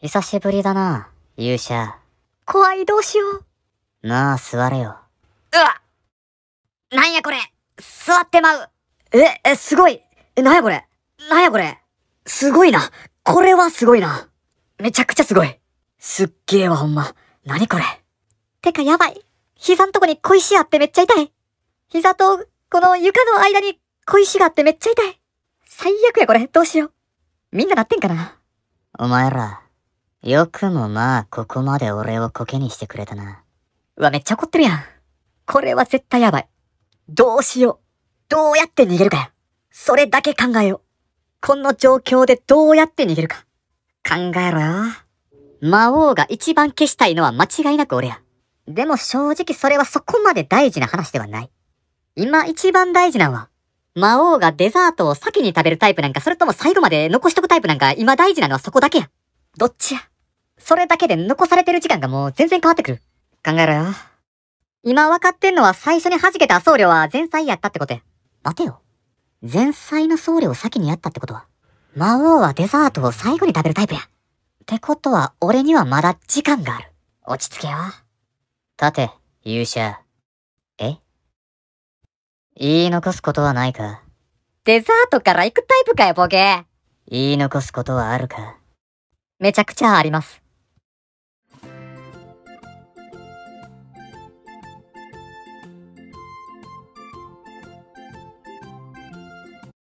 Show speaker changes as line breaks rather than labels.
久しぶりだな、勇者。怖い、どうしよう。なあ、座れよ。うわなんやこれ座ってまうえ、え、すごいえ、なんやこれなんやこれすごいなこれはすごいなめちゃくちゃすごいすっげえわほんま。なにこれてかやばい膝のとこに小石あってめっちゃ痛い膝と、この床の間に小石があってめっちゃ痛い最悪やこれ、どうしよう。みんななってんかなお前ら、よくもまあ、ここまで俺をコケにしてくれたな。うわ、めっちゃ怒ってるやん。これは絶対やばい。どうしよう。どうやって逃げるかよ。それだけ考えよう。この状況でどうやって逃げるか。考えろよ。魔王が一番消したいのは間違いなく俺や。でも正直それはそこまで大事な話ではない。今一番大事なのは、魔王がデザートを先に食べるタイプなんか、それとも最後まで残しとくタイプなんか、今大事なのはそこだけや。どっちや。それだけで残されてる時間がもう全然変わってくる。考えろよ。今分かってんのは最初に弾けた僧侶は前菜やったってことや。待てよ。前妻の僧侶を先にやったってことは、魔王はデザートを最後に食べるタイプや。ってことは俺にはまだ時間がある。落ち着けよ。立て、勇者。え言い残すことはないかデザートから行くタイプかよ、ボケ言い残すことはあるかめちゃくちゃあります。